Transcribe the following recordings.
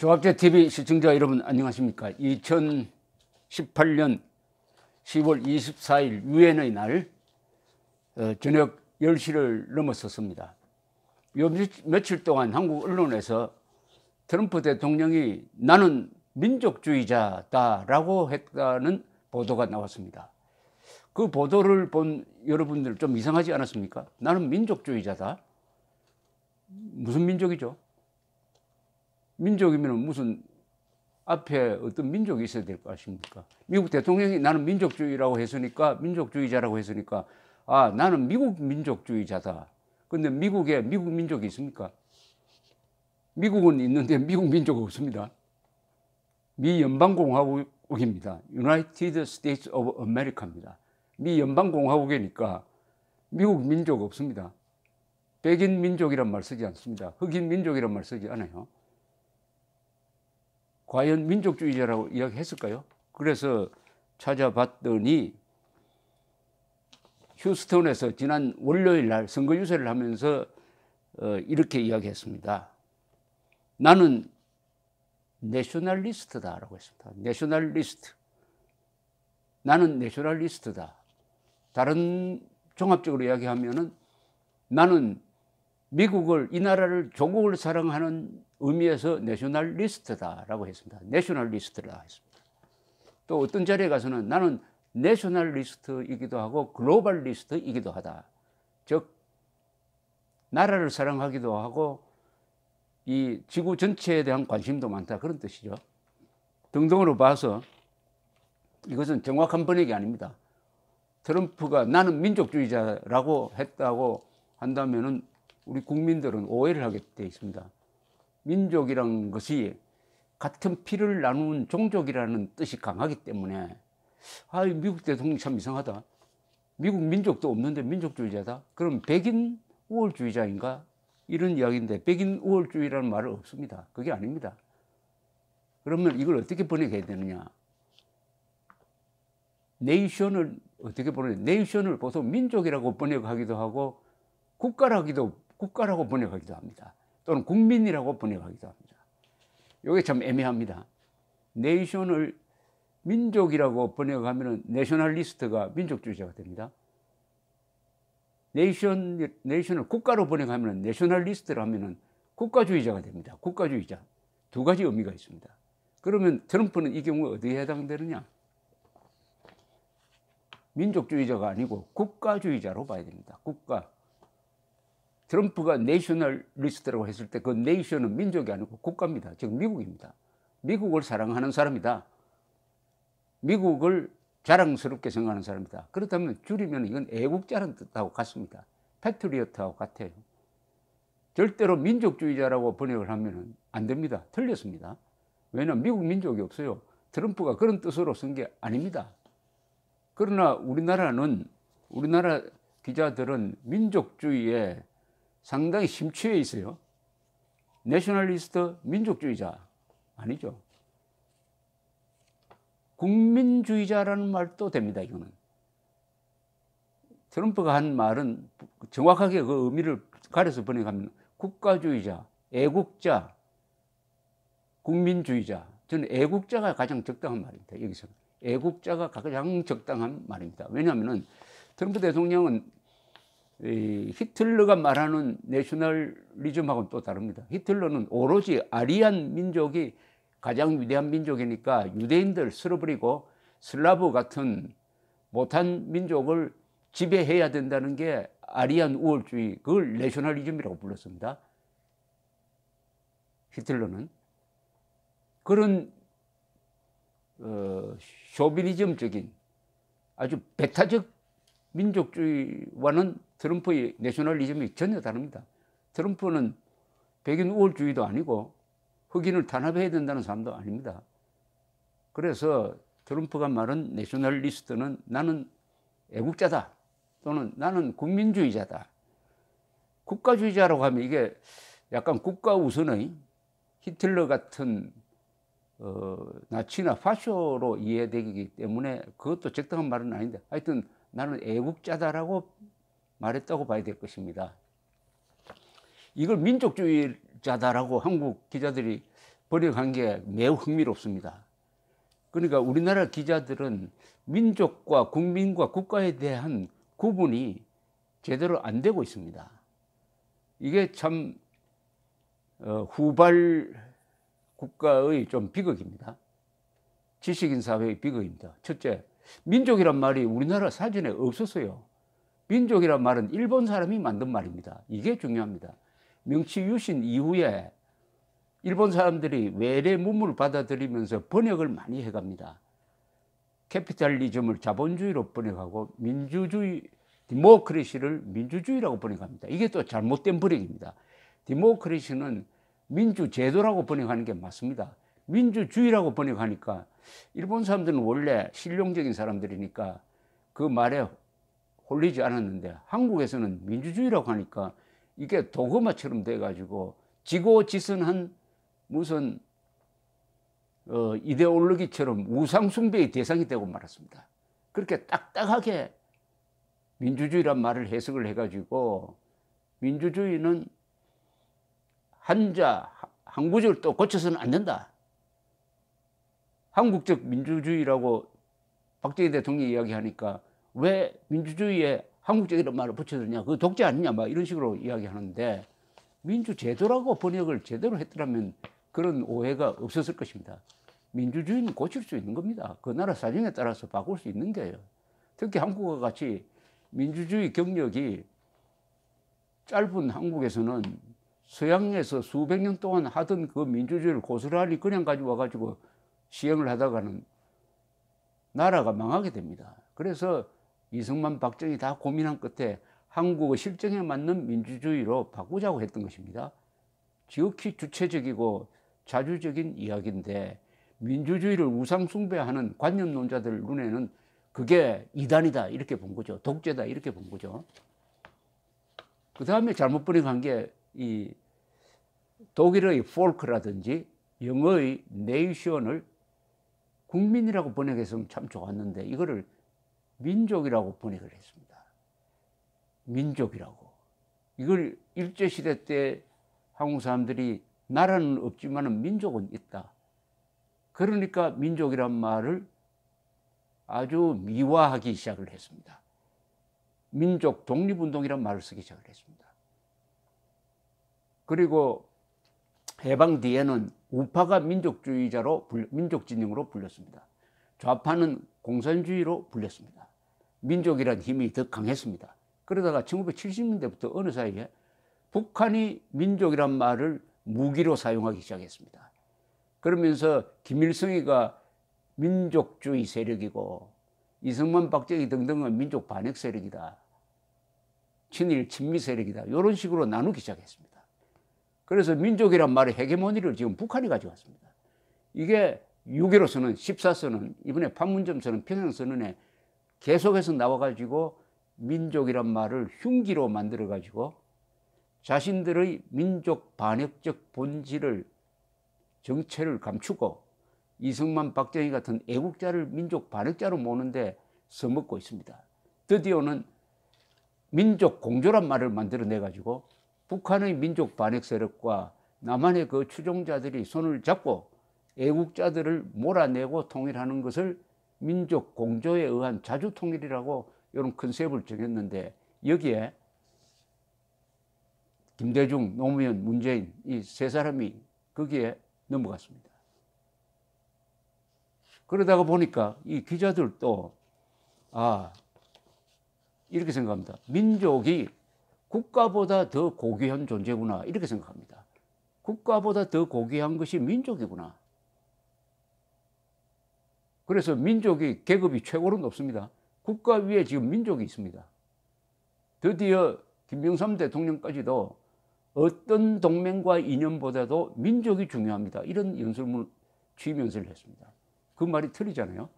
조합제 TV 시청자 여러분 안녕하십니까? 2018년 10월 24일 유엔의 날 어, 저녁 10시를 넘었었습니다. 요 며칠 동안 한국 언론에서 트럼프 대통령이 나는 민족주의자다라고 했다는 보도가 나왔습니다. 그 보도를 본 여러분들 좀 이상하지 않았습니까? 나는 민족주의자다. 무슨 민족이죠? 민족이면 무슨 앞에 어떤 민족이 있어야 될 거 아십니까? 미국 대통령이 나는 민족주의라고 했으니까 민족주의자라고 했으니까 아 나는 미국 민족주의자다. 근데 미국에 미국 민족이 있습니까? 미국은 있는데 미국 민족은 없습니다. 미 연방공화국입니다. United States of America입니다. 미 연방공화국이니까 미국 민족 없습니다. 백인 민족이란 말 쓰지 않습니다. 흑인 민족이란 말 쓰지 않아요. 과연 민족주의자라고 이야기했을까요? 그래서 찾아봤더니 휴스턴에서 지난 월요일 날 선거 유세를 하면서 어, 이렇게 이야기했습니다. 나는 내셔널리스트다라고 했습니다. 내셔널리스트. 나는 내셔널리스트다. 다른 종합적으로 이야기하면은 나는 미국을 이 나라를 조국을 사랑하는 의미에서 내셔널리스트다라고 했습니다. 내셔널리스트라 했습니다. 또 어떤 자리에 가서는 나는 내셔널리스트이기도 하고 글로벌리스트이기도 하다. 즉 나라를 사랑하기도 하고 이 지구 전체에 대한 관심도 많다 그런 뜻이죠. 등등으로 봐서 이것은 정확한 번역이 아닙니다. 트럼프가 나는 민족주의자라고 했다고 한다면은 우리 국민들은 오해를 하게 되어 있습니다. 민족이란 것이 같은 피를 나누는 종족이라는 뜻이 강하기 때문에 아, 미국 대통령 참 이상하다. 미국 민족도 없는데 민족주의자다. 그럼 백인 우월주의자인가? 이런 이야기인데 백인 우월주의라는 말은 없습니다. 그게 아닙니다. 그러면 이걸 어떻게 번역해야 되느냐? 네이션을 어떻게 번역? 네이션을 보통 민족이라고 번역하기도 하고 국가라기도 국가라고 번역하기도 합니다. 또는 국민이라고 번역하기도 합니다. 이게 참 애매합니다. 네이션을 민족이라고 번역하면 내셔널리스트가 민족주의자가 됩니다. 네이션, 네이션을 국가로 번역하면 내셔널리스트로 하면 국가주의자가 됩니다. 국가주의자. 두 가지 의미가 있습니다. 그러면 트럼프는 이 경우에 어디에 해당되느냐? 민족주의자가 아니고 국가주의자로 봐야 됩니다. 국가. 트럼프가 네이셔널리스트라고 했을 때 그 네이션은 민족이 아니고 국가입니다. 지금 미국입니다. 미국을 사랑하는 사람이다. 미국을 자랑스럽게 생각하는 사람이다. 그렇다면 줄이면 이건 애국자라는 뜻하고 같습니다. 패트리어트하고 같아요. 절대로 민족주의자라고 번역을 하면 안 됩니다. 틀렸습니다. 왜냐하면 미국 민족이 없어요. 트럼프가 그런 뜻으로 쓴 게 아닙니다. 그러나 우리나라는 우리나라 기자들은 민족주의에 상당히 심취해 있어요. 내셔널리스트 민족주의자 아니죠. 국민주의자라는 말도 됩니다. 이거는 트럼프가 한 말은 정확하게 그 의미를 가려서 번역하면 국가주의자, 애국자, 국민주의자. 저는 애국자가 가장 적당한 말입니다. 여기서 애국자가 가장 적당한 말입니다. 왜냐하면 트럼프 대통령은 히틀러가 말하는 내셔널리즘하고는 또 다릅니다. 히틀러는 오로지 아리안 민족이 가장 위대한 민족이니까 유대인들 쓸어버리고 슬라브 같은 못한 민족을 지배해야 된다는 게 아리안 우월주의, 그걸 내셔널리즘이라고 불렀습니다. 히틀러는. 그런 어, 쇼비니즘적인 아주 배타적 민족주의와는 트럼프의 내셔널리즘이 전혀 다릅니다. 트럼프는 백인 우월주의도 아니고 흑인을 탄압해야 된다는 사람도 아닙니다. 그래서 트럼프가 말한 내셔널리스트는 나는 애국자다 또는 나는 국민주의자다. 국가주의자라고 하면 이게 약간 국가 우선의 히틀러 같은 어, 나치나 파쇼로 이해되기 때문에 그것도 적당한 말은 아닌데 하여튼 나는 애국자다라고 말했다고 봐야 될 것입니다. 이걸 민족주의자다라고 한국 기자들이 번역한 게 매우 흥미롭습니다. 그러니까 우리나라 기자들은 민족과 국민과 국가에 대한 구분이 제대로 안 되고 있습니다. 이게 참 어, 후발 국가의 좀 비극입니다. 지식인 사회의 비극입니다. 첫째, 민족이란 말이 우리나라 사전에 없었어요. 민족이란 말은 일본 사람이 만든 말입니다. 이게 중요합니다. 명치 유신 이후에 일본 사람들이 외래 문물을 받아들이면서 번역을 많이 해갑니다. 캐피탈리즘을 자본주의로 번역하고 민주주의, 디모크리시를 민주주의라고 번역합니다. 이게 또 잘못된 번역입니다. 디모크리시는 민주제도라고 번역하는 게 맞습니다. 민주주의라고 번역하니까 일본 사람들은 원래 실용적인 사람들이니까 그 말에 홀리지 않았는데 한국에서는 민주주의라고 하니까 이게 도그마처럼 돼가지고 지고지선한 무슨 어, 이데올로기처럼 우상숭배의 대상이 되고 말았습니다. 그렇게 딱딱하게 민주주의란 말을 해석을 해가지고 민주주의는 한자, 한 구절 또 고쳐서는 안 된다. 한국적 민주주의라고 박정희 대통령이 이야기하니까 왜 민주주의에 한국적이라는 말을 붙여드냐 그 독재 아니냐 막 이런 식으로 이야기하는데 민주 제도라고 번역을 제대로 했더라면 그런 오해가 없었을 것입니다. 민주주의는 고칠 수 있는 겁니다. 그 나라 사정에 따라서 바꿀 수 있는 거예요. 특히 한국과 같이 민주주의 경력이 짧은 한국에서는 서양에서 수백 년 동안 하던 그 민주주의를 고스란히 그냥 가지고 와가지고 시행을 하다가는 나라가 망하게 됩니다. 그래서 이승만, 박정희 다 고민한 끝에 한국의 실정에 맞는 민주주의로 바꾸자고 했던 것입니다. 지극히 주체적이고 자주적인 이야기인데 민주주의를 우상숭배하는 관념론자들 눈에는 그게 이단이다 이렇게 본 거죠. 독재다 이렇게 본 거죠. 그 다음에 잘못 번역한 게이 독일의 폴크라든지 영어의 네이션을 국민이라고 번역했으면 참 좋았는데 이거를 민족이라고 번역을 했습니다. 민족이라고. 이걸 일제시대 때 한국 사람들이 나라는 없지만 민족은 있다. 그러니까 민족이란 말을 아주 미화하기 시작을 했습니다. 민족 독립운동이란 말을 쓰기 시작을 했습니다. 그리고 해방 뒤에는 우파가 민족주의자로 민족 진영으로 불렸습니다. 좌파는 공산주의로 불렸습니다. 민족이라는 힘이 더 강했습니다. 그러다가 1970년대부터 어느 사이에 북한이 민족이란 말을 무기로 사용하기 시작했습니다. 그러면서 김일성이가 민족주의 세력이고 이승만 박정희 등등은 민족 반핵 세력이다. 친일 친미 세력이다. 이런 식으로 나누기 시작했습니다. 그래서 민족이란 말의 헤게모니를 지금 북한이 가져왔습니다. 이게 6.15 선언, 14 선언, 이번에 판문점 선언, 평양 선언에 계속해서 나와가지고 민족이란 말을 흉기로 만들어가지고 자신들의 민족 반역적 본질을 정체를 감추고 이승만 박정희 같은 애국자를 민족 반역자로 모는데 써먹고 있습니다. 드디어는 민족 공조란 말을 만들어내 가지고 북한의 민족 반역 세력과 남한의 그 추종자들이 손을 잡고 애국자들을 몰아내고 통일하는 것을 민족 공조에 의한 자주 통일이라고 이런 컨셉을 정했는데 여기에 김대중, 노무현, 문재인 이 세 사람이 거기에 넘어갔습니다. 그러다가 보니까 이 기자들도 아 이렇게 생각합니다. 민족이 국가보다 더 고귀한 존재구나 이렇게 생각합니다. 국가보다 더 고귀한 것이 민족이구나. 그래서 민족이 계급이 최고로 높습니다. 국가 위에 지금 민족이 있습니다. 드디어 김영삼 대통령까지도 어떤 동맹과 이념보다도 민족이 중요합니다. 이런 연설문 취임 연설을 했습니다. 그 말이 틀리잖아요.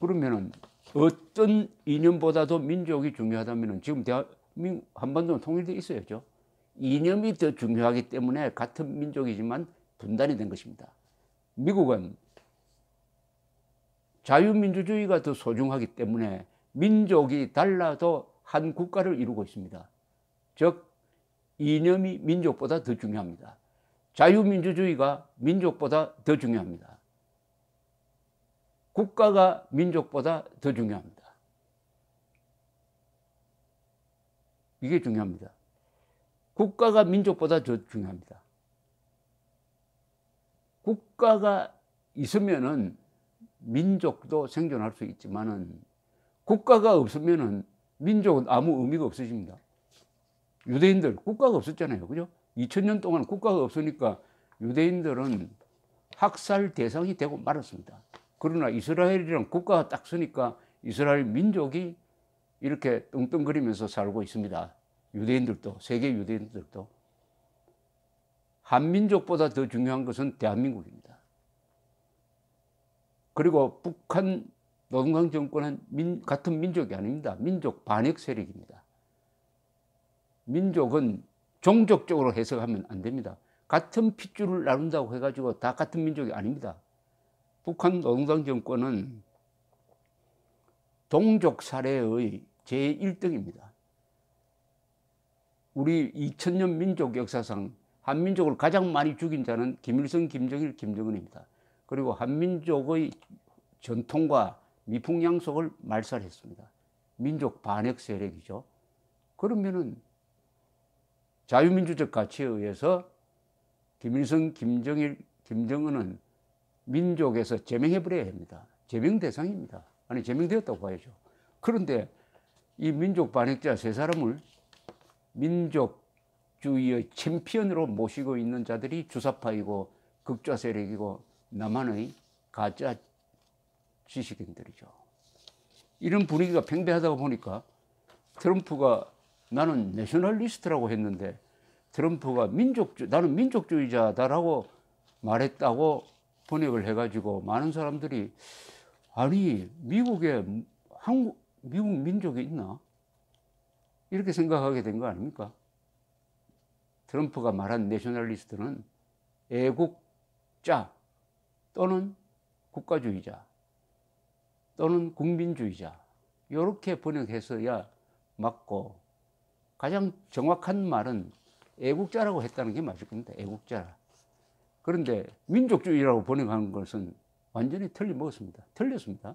그러면은 어떤 이념보다도 민족이 중요하다면 지금 대한민국 한반도는 통일돼 있어야죠. 이념이 더 중요하기 때문에 같은 민족이지만 분단이 된 것입니다. 미국은 자유민주주의가 더 소중하기 때문에 민족이 달라도 한 국가를 이루고 있습니다. 즉, 이념이 민족보다 더 중요합니다. 자유민주주의가 민족보다 더 중요합니다. 국가가 민족보다 더 중요합니다. 이게 중요합니다. 국가가 민족보다 더 중요합니다. 국가가 있으면은 민족도 생존할 수 있지만은 국가가 없으면은 민족은 아무 의미가 없어집니다. 유대인들 국가가 없었잖아요. 그죠? 2000년 동안 국가가 없으니까 유대인들은 학살 대상이 되고 말았습니다. 그러나 이스라엘이랑 국가가 딱 서니까 이스라엘 민족이 이렇게 뚱뚱거리면서 살고 있습니다. 유대인들도, 세계 유대인들도. 한민족보다 더 중요한 것은 대한민국입니다. 그리고 북한 노동당 정권은 민, 같은 민족이 아닙니다. 민족 반역 세력입니다. 민족은 종족적으로 해석하면 안 됩니다. 같은 핏줄을 나눈다고 해가지고 다 같은 민족이 아닙니다. 북한 노동당 정권은 동족 사례의 제1등입니다. 우리 2000년 민족 역사상 한민족을 가장 많이 죽인 자는 김일성, 김정일, 김정은입니다. 그리고 한민족의 전통과 미풍양속을 말살했습니다. 민족 반역 세력이죠. 그러면은 자유민주적 가치에 의해서 김일성, 김정일, 김정은은 민족에서 제명해버려야 합니다. 제명 대상입니다. 아니, 제명되었다고 봐야죠. 그런데 이 민족 반역자 세 사람을 민족주의의 챔피언으로 모시고 있는 자들이 주사파이고 극좌 세력이고 나만의 가짜 지식인들이죠. 이런 분위기가 팽배하다 보니까 트럼프가 나는 내셔널리스트라고 했는데 트럼프가 민족주 나는 민족주의자다라고 말했다고 번역을 해가지고 많은 사람들이 아니 미국에 한국 미국 민족이 있나 이렇게 생각하게 된 거 아닙니까? 트럼프가 말한 내셔널리스트는 애국자 또는 국가주의자 또는 국민주의자 이렇게 번역해서야 맞고 가장 정확한 말은 애국자라고 했다는 게 맞을 겁니다. 애국자. 그런데 민족주의라고 번역하는 것은 완전히 틀림었습니다 틀렸습니다.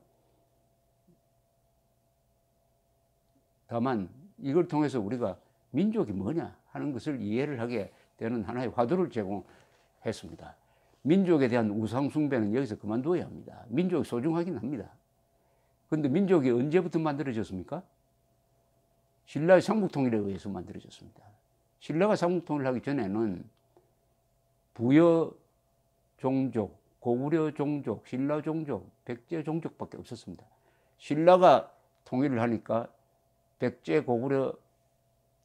다만 이걸 통해서 우리가 민족이 뭐냐 하는 것을 이해를 하게 되는 하나의 화두를 제공했습니다. 민족에 대한 우상 숭배는 여기서 그만두어야 합니다. 민족이 소중하긴 합니다. 그런데 민족이 언제부터 만들어졌습니까? 신라의 삼국통일에 의해서 만들어졌습니다. 신라가 삼국통일 하기 전에는 부여 종족, 고구려 종족, 신라 종족, 백제 종족밖에 없었습니다. 신라가 통일을 하니까 백제, 고구려,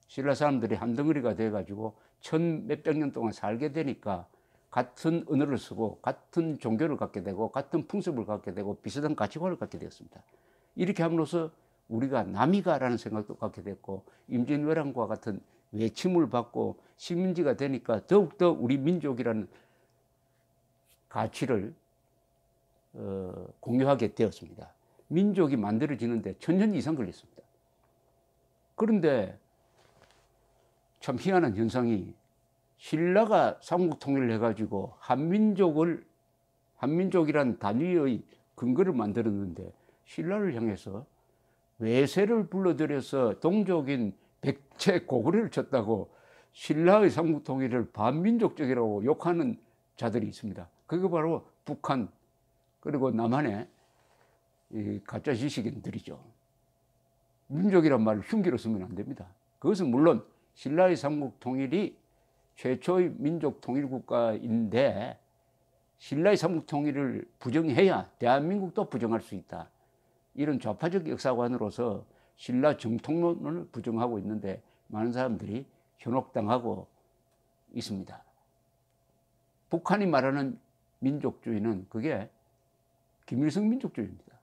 신라 사람들이 한 덩어리가 돼가지고 천 몇백 년 동안 살게 되니까 같은 언어를 쓰고 같은 종교를 갖게 되고 같은 풍습을 갖게 되고 비슷한 가치관을 갖게 되었습니다. 이렇게 함으로써 우리가 남이가라는 생각도 갖게 됐고 임진왜란과 같은 외침을 받고 식민지가 되니까 더욱더 우리 민족이라는 가치를 어, 공유하게 되었습니다. 민족이 만들어지는데 천년 이상 걸렸습니다. 그런데 참 희한한 현상이 신라가 삼국 통일을 해가지고 한민족을 한민족이란 단위의 근거를 만들었는데 신라를 향해서 외세를 불러들여서 동족인 백제 고구려를 쳤다고 신라의 삼국 통일을 반민족적이라고 욕하는 자들이 있습니다. 그게 바로 북한 그리고 남한의 가짜 지식인들이죠. 민족이란 말을 흉기로 쓰면 안 됩니다. 그것은 물론 신라의 삼국 통일이 최초의 민족 통일 국가인데 신라의 삼국 통일을 부정해야 대한민국도 부정할 수 있다. 이런 좌파적 역사관으로서 신라 정통론을 부정하고 있는데 많은 사람들이 현혹당하고 있습니다. 북한이 말하는 민족주의는 그게 김일성 민족주의입니다.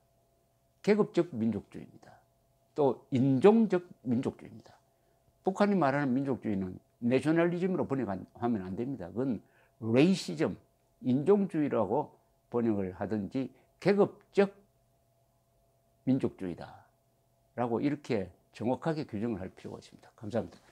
계급적 민족주의입니다. 또 인종적 민족주의입니다. 북한이 말하는 민족주의는 내셔널리즘으로 번역하면 안 됩니다. 그건 레이시즘, 인종주의라고 번역을 하든지 계급적 민족주의다라고 이렇게 정확하게 규정을 할 필요가 있습니다. 감사합니다.